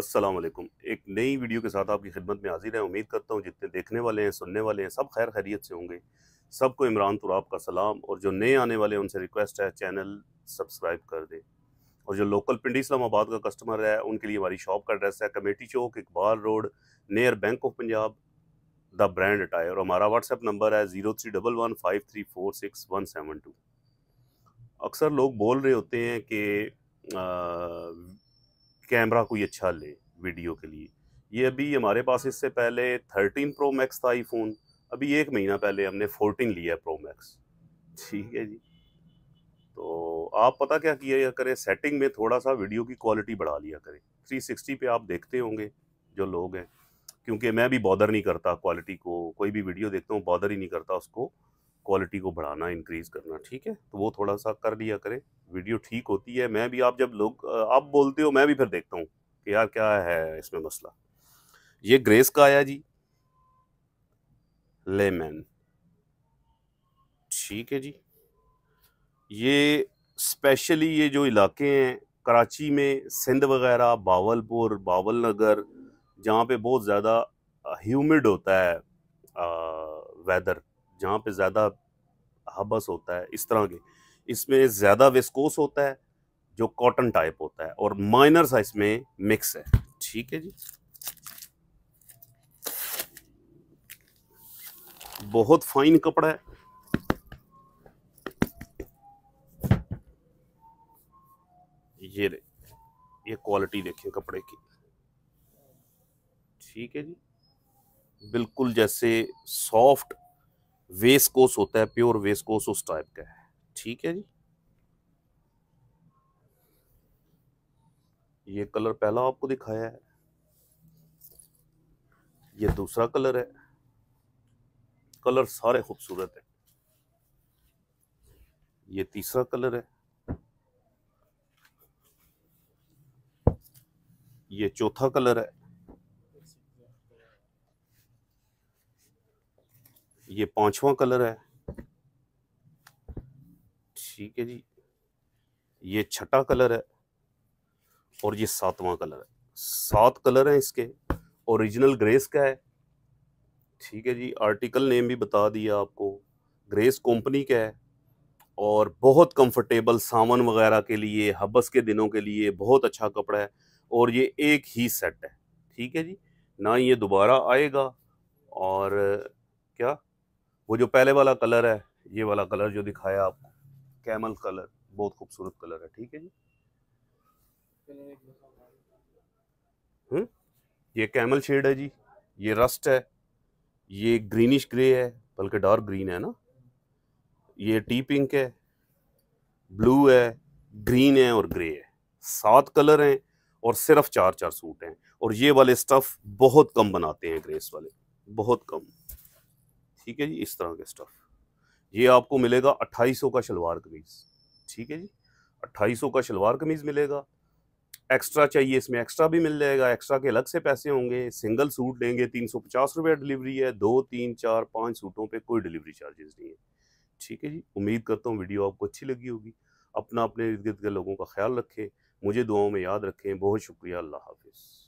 असलम एक नई वीडियो के साथ आपकी खिदमत में हाजिर है उम्मीद करता हूँ जितने देखने वाले हैं सुनने वाले हैं सब खैर खैरियत से होंगे सबको इमरान तुराब का सलाम और जो नए आने वाले हैं उनसे रिक्वेस्ट है चैनल सब्सक्राइब कर दें और जो लोकल पिंडी इस्लामाबाद का कस्टमर है उनके लिए हमारी शॉप का एड्रेस है committee Chowk Iqbal road near bank of Punjab the brand attire और हमारा व्हाट्सएप नंबर है zero three double one five three four six one seven two अक्सर लोग बोल रहे होते हैं कि कैमरा कोई अच्छा ले वीडियो के लिए ये अभी हमारे पास इससे पहले थर्टीन प्रो मैक्स था आईफोन अभी एक महीना पहले हमने फोर्टीन लिया है प्रो मैक्स ठीक है जी तो आप पता क्या किया करें सेटिंग में थोड़ा सा वीडियो की क्वालिटी बढ़ा लिया करें 360 पे आप देखते होंगे जो लोग हैं क्योंकि मैं भी बॉदर नहीं करता क्वालिटी को कोई भी वीडियो देखता हूँ बॉदर ही नहीं करता उसको क्वालिटी को बढ़ाना इंक्रीज़ करना ठीक है तो वो थोड़ा सा कर लिया करें वीडियो ठीक होती है मैं भी आप जब लोग आप बोलते हो मैं भी फिर देखता हूँ कि यार क्या है इसमें मसला ये ग्रेस का आया जी लेमन ठीक है जी ये स्पेशली ये जो इलाके हैं कराची में सिंध वगैरह बावलपुर बावल नगर जहाँ पे बहुत ज़्यादा ह्यूमिड होता है आ, वेदर जहाँ पे ज़्यादा हबस होता है इस तरह के इसमें ज़्यादा विस्कोस होता है जो कॉटन टाइप होता है और माइनर सा इसमें मिक्स है ठीक है जी बहुत फाइन कपड़ा है ये ये क्वालिटी देखिए कपड़े की ठीक है जी बिल्कुल जैसे सॉफ्ट वेस्कोस होता है प्योर वेस्कोस उस टाइप का है ठीक है जी ये कलर पहला आपको दिखाया है ये दूसरा कलर है कलर सारे खूबसूरत है ये तीसरा कलर है ये चौथा कलर है ये पांचवा कलर है ठीक है जी ये छठा कलर है और ये सातवां कलर है सात कलर हैं इसके ओरिजिनल ग्रेस का है ठीक है जी आर्टिकल नेम भी बता दिया आपको ग्रेस कंपनी का है और बहुत कंफर्टेबल सामान वगैरह के लिए हबस के दिनों के लिए बहुत अच्छा कपड़ा है और ये एक ही सेट है ठीक है जी ना ये दोबारा आएगा और क्या वो जो पहले वाला कलर है ये वाला कलर जो दिखाया आपको कैमल कलर बहुत खूबसूरत कलर है ठीक है जी हम्म ये कैमल शेड है जी ये रस्ट है ये ग्रीनिश ग्रे है बल्कि डार्क ग्रीन है ना ये टी पिंक है ब्लू है ग्रीन है और ग्रे है सात कलर हैं और सिर्फ चार चार सूट हैं और ये वाले स्टफ़ बहुत कम बनाते हैं ग्रेस वाले बहुत कम ठीक है जी इस तरह के स्टफ ये आपको मिलेगा 2800 का शलवार कमीज ठीक है जी 2800 का शलवार कमीज मिलेगा एक्स्ट्रा चाहिए इसमें एक्स्ट्रा भी मिल जाएगा एक्स्ट्रा के अलग से पैसे होंगे सिंगल सूट लेंगे तीन सौ पचास रुपये डिलीवरी है दो तीन चार पाँच सूटों पे कोई डिलीवरी चार्जेस नहीं है ठीक है जी उम्मीद करता हूँ वीडियो आपको अच्छी लगी होगी अपना अपने इर्द गिर्द के लोगों का ख्याल रखें मुझे दुआओं में याद रखें बहुत शुक्रिया अल्लाह हाफिज़